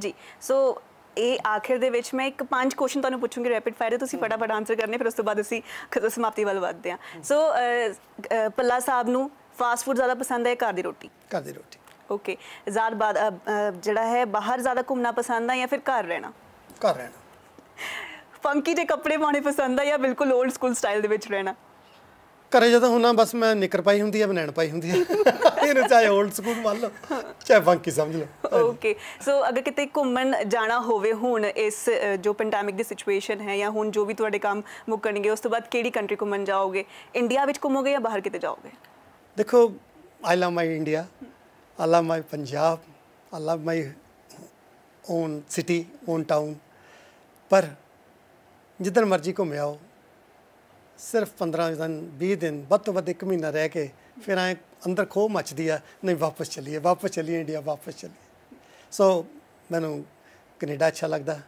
ਜੀ ਸੋ ਇਹ ਆਖਿਰ ਦੇ ਵਿੱਚ ਮੈਂ ਇੱਕ ਪੰਜ ਕੁਐਸਚਨ ਤੁਹਾਨੂੰ ਪੁੱਛੂੰਗੀ ਰੈਪਿਡ ਫਾਇਰ ਤੁਸੀਂ ਫਟਾਫਟ ਆਨਸਰ ਕਰਨੇ ਫਿਰ ਉਸ ਤੋਂ ਬਾਅਦ ਅਸੀਂ ਸਮਾਪਤੀ ਵੱਲ ਵਧਦੇ ਹਾਂ ਸੋ ਪੱਲਾ ਸਾਹਿਬ ਨੂੰ ਫਾਸਟ ਫੂਡ ਜ਼ਿਆਦਾ ਪਸੰਦ ਹੈ ਘਰ ਦੀ ਰੋਟੀ ਘਰ ਦੀ ਰੋਟੀ ਓਕੇ ਜ਼ਿਆਦਾ ਬਾਦ ਜਿਹੜਾ ਹੈ ਬਾਹਰ ਜ਼ਿਆਦਾ ਘੁੰਮਣਾ ਪਸੰਦ ਹੈ ਜਾਂ ਫਿਰ ਘਰ ਰਹਿਣਾ ਘਰ ਰਹਿਣਾ ਫੰਕੀ ਦੇ ਕੱਪੜੇ ਪਾਉਣੇ ਪਸੰਦ ਹੈ ਜਾਂ ਬਿਲਕੁਲ 올ਡ ਸਕੂਲ ਸਟਾਈਲ ਦੇ ਵਿੱਚ ਰਹਿਣਾ ਘਰੇ ਜਦੋਂ ਹੁੰਨਾ ਬਸ ਮੈਂ ਨਿਕਰ ਪਾਈ ਹੁੰਦੀ ਹੈ ਬਨੈਣ ਪਾਈ ਹੁੰਦੀ ਹੈ ਇਹਨੂੰ ਚਾਹੇ 올ਡ ਸਕੂਲ ਮੰਨ ਲਓ ਚਾਹੇ ਫੰਕੀ ਸਮਝ ਲਓ ਓਕੇ ਸੋ ਅਗਰ ਕਿਤੇ ਘੁੰਮਣ ਜਾਣਾ ਹੋਵੇ ਹੁਣ ਇਸ ਜੋ ਪੈਂਡੈਮਿਕ ਦੀ ਸਿਚੁਏਸ਼ਨ ਹੈ ਜਾਂ ਹੁਣ ਜੋ ਵੀ ਤੁਹਾਡੇ ਕੰਮ ਮੁੱਕਣਗੇ ਉਸ ਤੋਂ ਬਾਅਦ ਕਿਹੜੀ ਕੰਟਰੀ ਘੁੰਮਣ ਜਾਓਗੇ ਇੰਡੀਆ ਵਿੱਚ ਘੁੰਮੋਗੇ ਜਾਂ ਬਾਹਰ ਕਿਤੇ ਜਾਓਗੇ ਦੇਖੋ I love my India I love my Punjab I love my own city own town ਪਰ ਜਿੱਧਰ ਮਰਜ਼ੀ ਘੁੰਮਿਆ ਸਿਰਫ 15 ਦਿਨ 20 ਦਿਨ ਵੱਧ ਤੋਂ ਵੱਧ ਇੱਕ ਮਹੀਨਾ ਰਹਿ ਕੇ ਫਿਰ ਐ ਅੰਦਰ ਖੋ ਮੱਚਦੀ ਆ ਨਹੀਂ ਵਾਪਸ ਚਲੀਏ ਵਾਪਸ ਚਲੀਏ ਇੰਡੀਆ ਵਾਪਸ ਚਲੀਏ ਸੋ ਮੈਨੂੰ ਕੈਨੇਡਾ ਅੱਛਾ ਲੱਗਦਾ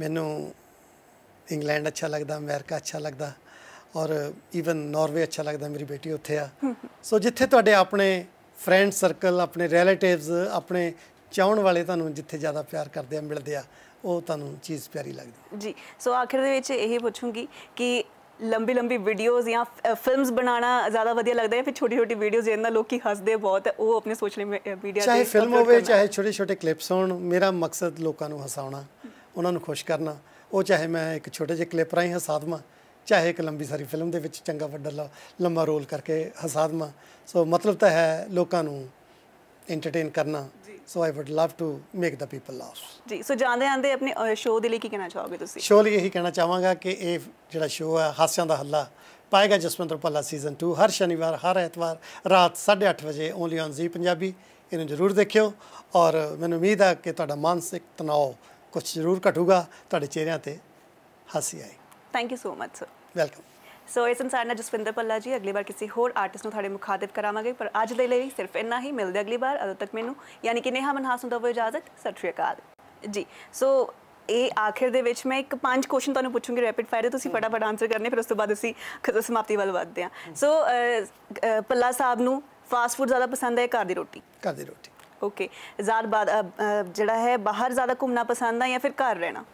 ਮੈਨੂੰ ਇੰਗਲੈਂਡ ਅੱਛਾ ਲੱਗਦਾ ਅਮਰੀਕਾ ਅੱਛਾ ਲੱਗਦਾ ਔਰ ਈਵਨ ਨਾਰਵੇ ਅੱਛਾ ਲੱਗਦਾ ਮੇਰੀ ਬੇਟੀ ਉੱਥੇ ਆ ਸੋ ਜਿੱਥੇ ਤੁਹਾਡੇ ਆਪਣੇ ਫਰੈਂਡ ਸਰਕਲ ਆਪਣੇ ਰਿਲੇਟਿਵਸ ਆਪਣੇ ਚਾਹਣ ਵਾਲੇ ਤੁਹਾਨੂੰ ਜਿੱਥੇ ਜ਼ਿਆਦਾ ਪਿਆਰ ਕਰਦੇ ਆ ਮਿਲਦੇ ਆ ਉਹ ਤੁਹਾਨੂੰ ਚੀਜ਼ ਪਿਆਰੀ ਲੱਗਦੀ ਜੀ ਸੋ ਆਖਿਰ ਦੇ ਵਿੱਚ ਇਹ ਪੁੱਛੂੰਗੀ ਕਿ ਲੰਬੀ ਲੰਬੀ ਵੀਡੀਓਜ਼ ਜਾਂ ਫਿਲਮਸ ਬਣਾਉਣਾ ਜ਼ਿਆਦਾ ਵਧੀਆ ਲੱਗਦਾ ਹੈ ਫਿਰ ਛੋਟੀ ਛੋਟੀ ਵੀਡੀਓਜ਼ ਜਿਹਨਾਂ ਲੋਕੀ ਹੱਸਦੇ ਬਹੁਤ ਉਹ ਆਪਣੇ ਸੋਸ਼ਲ ਮੀਡੀਆ ਤੇ ਚਾਹੇ ਫਿਲਮ ਹੋਵੇ ਚਾਹੇ ਛੋਟੇ ਛੋਟੇ ਕਲਿੱਪਸ ਹੋਣ ਮੇਰਾ ਮਕਸਦ ਲੋਕਾਂ ਨੂੰ ਹਸਾਉਣਾ ਉਹਨਾਂ ਨੂੰ ਖੁਸ਼ ਕਰਨਾ ਉਹ ਚਾਹੇ ਮੈਂ ਇੱਕ ਛੋਟੇ ਜਿਹੇ ਕਲਿੱਪ ਰਾਹੀਂ ਹਸਾਦਮਾ ਚਾਹੇ ਇੱਕ ਲੰਬੀ ਸਾਰੀ ਫਿਲਮ ਦੇ ਵਿੱਚ ਚੰਗਾ ਵੱਡਾ ਲੰਮਾ ਰੋਲ ਕਰਕੇ ਹਸਾਦਮਾ ਸੋ ਮਤਲਬ ਤਾਂ ਹੈ ਲੋਕਾਂ ਨੂੰ ਐਂਟਰਟੇਨ ਕਰਨਾ so I would love to make the people laugh ਜੀ ਸੋ ਜਾਂਦੇ ਆਂਦੇ ਆਪਣੇ ਸ਼ੋਅ ਦੇ ਲਈ ਕੀ ਕਹਿਣਾ ਚਾਹੋਗੇ ਤੁਸੀਂ ਸ਼ੋਅ ਲਈ ਇਹੀ ਕਹਿਣਾ ਚਾਹਾਂਗਾ ਕਿ ਇਹ ਜਿਹੜਾ ਸ਼ੋਅ ਹੈ ਹਾਸਿਆਂ ਦਾ ਹੱਲਾ ਪਾਏਗਾ ਜਸਵੰਤ ਰਪਾਲਾ ਸੀਜ਼ਨ 2 ਹਰ ਸ਼ਨੀਵਾਰ ਹਰ ਐਤਵਾਰ ਰਾਤ 8:30 ਵਜੇ ਓਨਲੀ ਔਨ ਜ਼ੀ ਪੰਜਾਬੀ ਇਹਨੂੰ ਜ਼ਰੂਰ ਦੇਖਿਓ ਔਰ ਮੈਨੂੰ ਉਮੀਦ ਹੈ ਕਿ ਤੁਹਾਡਾ ਮਾਨਸਿਕ ਤਣਾਅ ਕੁਝ ਜ਼ਰੂਰ ਘਟੂਗਾ ਤੁਹਾਡੇ ਚਿਹਰਿਆਂ ਤੇ ਹਾਸੀ ਆਏ thank you so much sir welcome so ਇਸ ਸੰਸਾਰ ਨਾਲ ਜਸਵਿੰਦਰ ਪੱਲਾ ਜੀ ਅਗਲੀ ਵਾਰ ਕਿਸੇ ਹੋਰ ਆਰਟਿਸਟ ਨੂੰ ਤੁਹਾਡੇ ਮੁਖਾਤਬ ਕਰਾਵਾਂਗੇ ਪਰ ਅੱਜ ਦੇ ਲਈ ਸਿਰਫ ਇੰਨਾ ਹੀ ਮਿਲਦੇ ਅਗਲੀ ਵਾਰ ਅਦੋਂ ਤੱਕ ਮੈਨੂੰ ਯਾਨੀ ਕਿ ਨੇਹਾ ਮਨਹਾਸ ਨੂੰ ਦਵੋ ਇਜਾਜ਼ਤ ਸਤਿ ਸ਼੍ਰੀ ਅਕਾਲ ਜੀ ਸੋ ਇਹ ਆਖਿਰ ਦੇ ਵਿੱਚ ਮੈਂ ਇੱਕ ਪੰਜ ਕੁਐਸਚਨ ਤੁਹਾਨੂੰ ਪੁੱਛੂੰਗੀ ਰੈਪਿਡ ਫਾਇਰ ਤੁਸੀਂ ਫਟਾਫਟ ਆਨਸਰ ਕਰਨੇ ਫਿਰ ਉਸ ਤੋਂ ਬਾਅਦ ਅਸੀਂ ਸਮਾਪਤੀ ਵੱਲ ਵਧਦੇ ਹਾਂ ਸੋ ਪੱਲਾ ਸਾਹਿਬ ਨੂੰ ਫਾਸਟ ਫੂਡ ਜ਼ਿਆਦਾ ਪਸੰਦ ਹੈ ਘਰ ਦੀ ਰੋਟੀ ਘਰ ਦੀ ਰੋਟੀ ਓਕੇ ਜ਼ਿਆਦਾ ਜਿਹੜਾ ਹੈ ਬਾਹਰ ਜ਼ਿਆਦਾ ਘੁੰਮਣਾ ਪਸੰਦ ਹੈ ਜਾਂ ਫਿਰ ਘਰ ਰਹਿਣਾ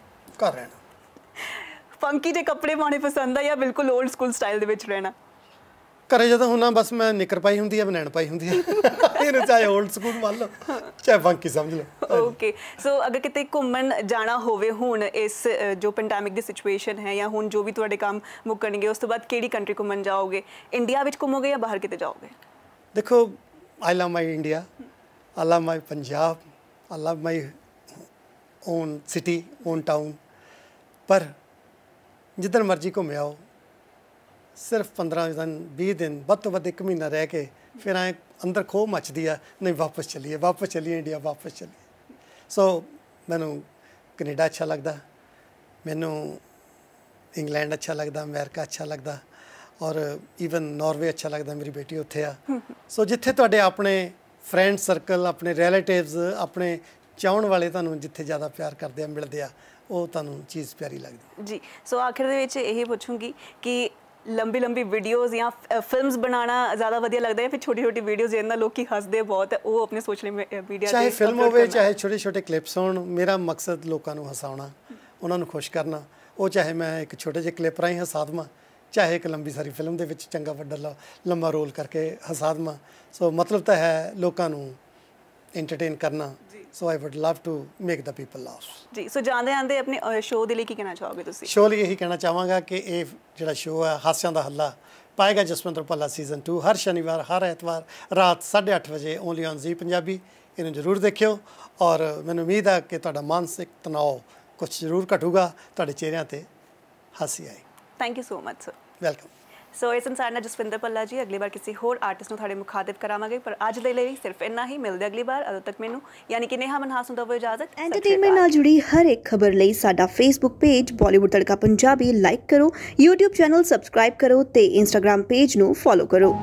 ਘਰ ਰਹਿਣਾ ਫੰਕੀ ਦੇ ਕੱਪੜੇ ਪਾਉਣੇ ਪਸੰਦ ਆ ਜਾਂ ਬਿਲਕੁਲ 올ਡ ਸਕੂਲ ਸਟਾਈਲ ਦੇ ਵਿੱਚ ਰਹਿਣਾ ਕਰੇ ਜਦੋਂ ਹੁੰਨਾ ਬਸ ਮੈਂ ਨਿਕਰ ਪਾਈ ਹੁੰਦੀ ਆ ਬਨੈਣ ਪਾਈ ਹੁੰਦੀ ਆ ਇਹਨੂੰ ਚਾਹੇ 올ਡ ਸਕੂਲ ਮੰਨ ਲਓ ਚਾਹੇ ਫੰਕੀ ਸਮਝ ਲਓ ਓਕੇ ਸੋ ਅਗਰ ਕਿਤੇ ਘੁੰਮਣ ਜਾਣਾ ਹੋਵੇ ਹੁਣ ਇਸ ਜੋ ਪੈਂਡੈਮਿਕ ਦੀ ਸਿਚੁਏਸ਼ਨ ਹੈ ਜਾਂ ਹੁਣ ਜੋ ਵੀ ਤੁਹਾਡੇ ਕੰਮ ਮੁੱਕਣਗੇ ਉਸ ਤੋਂ ਬਾਅਦ ਕਿਹੜੀ ਕੰਟਰੀ ਘੁੰਮਣ ਜਾਓਗੇ ਇੰਡੀਆ ਵਿੱਚ ਘੁੰਮੋਗੇ ਜਾਂ ਬਾਹਰ ਕਿਤੇ ਜਾਓਗੇ ਦੇਖੋ I love my India I love my Punjab I love my own city own town ਪਰ ਜਿੱਦਣ ਮਰਜ਼ੀ ਘੁੰਮ ਆਓ ਸਿਰਫ 15 ਦਿਨ 20 ਦਿਨ ਵੱਧ ਤੋਂ ਵੱਧ ਇੱਕ ਮਹੀਨਾ ਰਹਿ ਕੇ ਫਿਰ ਐ ਅੰਦਰ ਖੋ ਮੱਚਦੀ ਆ ਨਹੀਂ ਵਾਪਸ ਚਲੀਏ ਵਾਪਸ ਚਲੀਏ ਇੰਡੀਆ ਵਾਪਸ ਚਲੀਏ ਸੋ ਮੈਨੂੰ ਕੈਨੇਡਾ ਅੱਛਾ ਲੱਗਦਾ ਮੈਨੂੰ ਇੰਗਲੈਂਡ ਅੱਛਾ ਲੱਗਦਾ ਅਮਰੀਕਾ ਅੱਛਾ ਲੱਗਦਾ ਔਰ ਈਵਨ ਨਾਰਵੇ ਅੱਛਾ ਲੱਗਦਾ ਮੇਰੀ ਬੇਟੀ ਉੱਥੇ ਆ ਸੋ ਜਿੱਥੇ ਤੁਹਾਡੇ ਆਪਣੇ ਫਰੈਂਡ ਸਰਕਲ ਆਪਣੇ ਰਿਲੇਟਿਵਸ ਆਪਣੇ ਚਾਹਣ ਵਾਲੇ ਤੁਹਾਨੂੰ ਜਿੱਥੇ ਜ਼ਿਆਦਾ ਪਿਆਰ ਕਰਦੇ ਆ ਮਿਲਦੇ ਆ ਉਹ ਤੁਹਾਨੂੰ ਚੀਜ਼ ਪਿਆਰੀ ਲੱਗਦੀ ਜੀ ਸੋ ਆਖਿਰ ਦੇ ਵਿੱਚ ਇਹ ਪੁੱਛੂੰਗੀ ਕਿ ਲੰਬੀ ਲੰਬੀ ਵੀਡੀਓਜ਼ ਜਾਂ ਫਿਲਮਸ ਬਣਾਉਣਾ ਜ਼ਿਆਦਾ ਵਧੀਆ ਲੱਗਦਾ ਹੈ ਫਿਰ ਛੋਟੀ ਛੋਟੀ ਵੀਡੀਓਜ਼ ਜਿਹਨਾਂ ਲੋਕੀ ਹੱਸਦੇ ਬਹੁਤ ਉਹ ਆਪਣੇ ਸੋਸ਼ਲ ਮੀਡੀਆ ਤੇ ਚਾਹੇ ਫਿਲਮ ਹੋਵੇ ਚਾਹੇ ਛੋਟੇ ਛੋਟੇ ਕਲਿੱਪਸ ਹੋਣ ਮੇਰਾ ਮਕਸਦ ਲੋਕਾਂ ਨੂੰ ਹਸਾਉਣਾ ਉਹਨਾਂ ਨੂੰ ਖੁਸ਼ ਕਰਨਾ ਉਹ ਚਾਹੇ ਮੈਂ ਇੱਕ ਛੋਟੇ ਜਿਹੇ ਕਲਿੱਪ ਰਾਹੀਂ ਹਸਾ ਦਵਾਂ ਚਾਹੇ ਇੱਕ ਲੰਬੀ ਸਾਰੀ ਫਿਲਮ ਦੇ ਵਿੱਚ ਚੰਗਾ ਵੱਡਾ ਲੰਮਾ ਰੋਲ ਕਰਕੇ ਹਸਾ ਦਵਾਂ ਸੋ ਮਤਲਬ ਤਾਂ ਹੈ ਲੋਕਾਂ ਨੂੰ ਐਂਟਰਟੇਨ ਕਰਨਾ so I would love to make the people laugh ਜੀ ਸੋ ਜਾਂਦੇ ਆਂਦੇ ਆਪਣੇ ਸ਼ੋਅ ਦੇ ਲਈ ਕੀ ਕਹਿਣਾ ਚਾਹੋਗੇ ਤੁਸੀਂ ਸ਼ੋਅ ਲਈ ਇਹੀ ਕਹਿਣਾ ਚਾਹਾਂਗਾ ਕਿ ਇਹ ਜਿਹੜਾ ਸ਼ੋਅ ਹੈ ਹਾਸਿਆਂ ਦਾ ਹੱਲਾ ਪਾਏਗਾ ਜਸਵੰਤ ਰੁਪਾਲਾ ਸੀਜ਼ਨ 2 ਹਰ ਸ਼ਨੀਵਾਰ ਹਰ ਐਤਵਾਰ ਰਾਤ 8:30 ਵਜੇ ਓਨਲੀ ਔਨ ਜ਼ੀ ਪੰਜਾਬੀ ਇਹਨੂੰ ਜ਼ਰੂਰ ਦੇਖਿਓ ਔਰ ਮੈਨੂੰ ਉਮੀਦ ਹੈ ਕਿ ਤੁਹਾਡਾ ਮਾਨਸਿਕ ਤਣਾਅ ਕੁਝ ਜ਼ਰੂਰ ਘਟੂਗਾ ਤੁਹਾਡੇ ਚਿਹਰਿਆਂ ਤੇ ਹਾਸੀ ਆਏ thank you so much sir welcome so ਇਸ ਇਨਸਾਨ ਨਾਲ ਜਸਵਿੰਦਰ ਪੱਲਾ ਜੀ ਅਗਲੀ ਵਾਰ ਕਿਸੇ ਹੋਰ ਆਰਟਿਸਟ ਨੂੰ ਤੁਹਾਡੇ ਮੁਖਾਤਬ ਕਰਾਵਾਂਗੇ ਪਰ ਅੱਜ ਦੇ ਲਈ ਸਿਰਫ ਇੰਨਾ ਹੀ ਮਿਲਦੇ ਅਗਲੀ ਵਾਰ ਅਦੋਂ ਤੱਕ ਮੈਨੂੰ ਯਾਨੀ ਕਿ ਨੇਹਾ ਮਨਹਾਸ ਨੂੰ ਦਵੋ ਇਜਾਜ਼ਤ ਐਂਟਰਟੇਨਮੈਂਟ ਨਾਲ ਜੁੜੀ ਹਰ ਇੱਕ ਖਬਰ ਲਈ ਸਾਡਾ Facebook page Bollywood Tadka Punjabi like ਕਰੋ YouTube ਚੈਨਲ ਸਬਸਕ੍ਰਾਈਬ ਕਰੋ ਤੇ Instagram ਪੇਜ ਨੂੰ ਫੋਲੋ ਕਰੋ